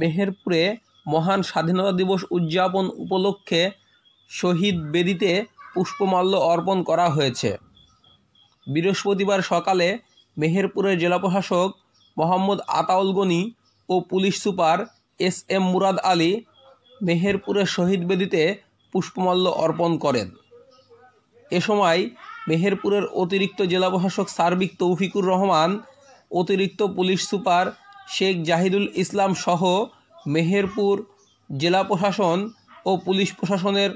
মেহেরপুরে মহান স্বাধীনতা দিবস উদযাপন উপলক্ষে শহীদ বেদিতে পুষ্পমাল্য অর্পণ করা হয়েছে বৃহস্পতিবার সকালে মেহেরপুরের জেলা প্রশাসক মোহাম্মদ আতাউল গনি ও police super S M Murad Ali মেহেরপুরের শহীদ বেদিতে পুষ্পমাল্য অর্পণ করেন এ সময় মেহেরপুরের অতিরিক্ত জেলা প্রশাসক সার্বিক তৌফিকুর রহমান অতিরিক্ত পুলিশ সুপার শেখ জাহিদুল ইসলাম সহ মেহেরপুর জেলা প্রশাসন ও পুলিশ প্রশাসনের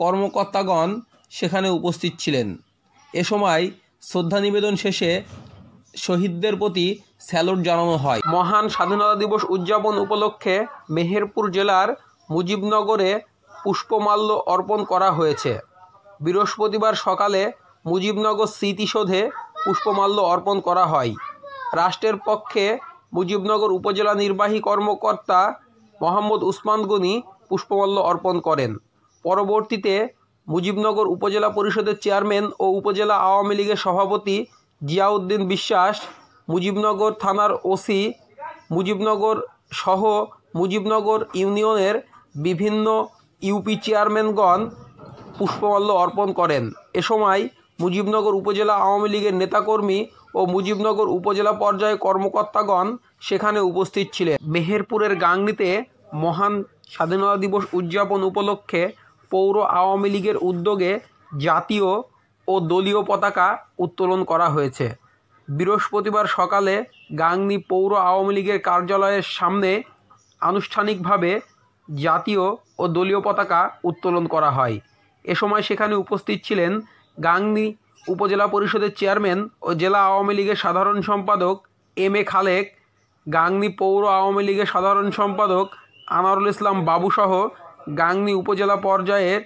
কর্মকর্তাগণ সেখানে উপস্থিত ছিলেন এ সময় শ্রদ্ধা নিবেদন শেষে শহীদদের প্রতি স্যালুট জানানো হয় মহান স্বাধীনতা দিবস উদযাপন উপলক্ষে মেহেরপুর জেলার মুজিবনগরে পুষ্পমাল্য অর্পণ করা হয়েছে বৃহস্পতিবার সকালে মুজিবনগর স্মৃতিসৌধে পুষ্পমাল্য অর্পণ করা হয় রাষ্ট্রের পক্ষে মুজিবনগর উপজেলা নির্বাহী কর্মকর্তা মোহাম্মদ উসমান গনি পুষ্পমাল্য অর্পণ করেন পরবর্তীতে মুজিবনগর উপজেলা পরিষদের চেয়ারম্যান ও উপজেলা আওয়ামী লীগের সভাপতি জিয়াউদ্দিন বিশ্বাস মুজিবনগর থানার ওসি মুজিবনগর সহ মুজিবনগর ইউনিয়নের বিভিন্ন ইউপি চেয়ারম্যানগণ পুষ্পমাল্য অর্পণ করেন এ সময় মুজিবনগর উপজেলা আওয়ামী লীগের নেতাকর্মী ও মুজিবনগর উপজেলা পর্যায়ে কর্মকর্তাগণ সেখানে উপস্থিত ছিলেন মেহেরপুরের গাংনিতে মহান স্বাধীনতা দিবস উদযাপন উপলক্ষে পৌর আওয়ামী লীগের উদ্যোগে জাতীয় ও দলীয় পতাকা উত্তোলন করা হয়েছে বৃহস্পতিবার সকালে গাংনি পৌর আওয়ামী লীগের কার্যালয়ের সামনে আনুষ্ঠানিকভাবে জাতীয় ও দলীয় পতাকা উত্তোলন করা হয় এ সময় সেখানে উপস্থিত ছিলেন গাংনি উপজেলা পরিষদের চেয়ারম্যান ও জেলা আওয়ামী লীগের সাধারণ সম্পাদক এম এ খালেক গাংনি পৌর আওয়ামী লীগের সাধারণ সম্পাদক আনারুল ইসলাম বাবুসহ গাংনি উপজেলা পর্যায়ের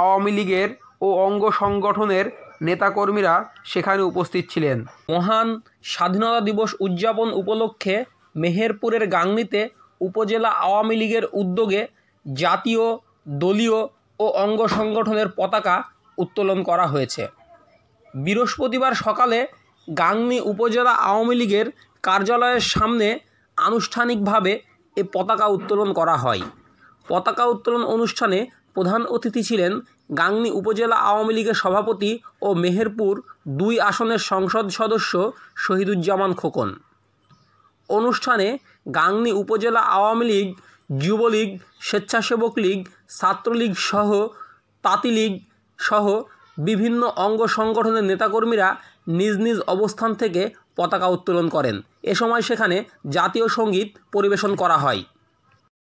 আওয়ামী লীগের ও অঙ্গ সংগঠনের নেতাকর্মীরা সেখানে উপস্থিত ছিলেন মহান স্বাধীনতা দিবস উদযাপন উপলক্ষে মেহেরপুরের গাংনিতে উপজেলা আওয়ামী লীগের উদ্যোগে জাতীয় দলীয় ও অঙ্গ সংগঠনের পতাকা উত্তোলন করা হয়েছে বৃহস্পতিবার সকালে গাংনি উপজেলা আওয়ামী লীগের কার্যালয়ের সামনে আনুষ্ঠানিকভাবে এ পতাকা উত্তোলন করা হয় পতাকা উত্তোলন অনুষ্ঠানে প্রধান অতিথি ছিলেন গাংনি উপজেলা আওয়ামী লীগের সভাপতি ও মেহেরপুর দুই আসনের সংসদ সদস্য শহীদুজ্জামান খোকন অনুষ্ঠানে গাংনি উপজেলা আওয়ামী লীগ যুবলীগ স্বেচ্ছাসেবক লীগ ছাত্রলীগ সহ তাঁতি লীগ সহ বিভিন্ন অঙ্গ সংগঠনের নেতাকর্মীরা নিজ নিজ অবস্থান থেকে পতাকা উত্তোলন করেন এ সময় সেখানে জাতীয় সঙ্গীত পরিবেশন করা হয়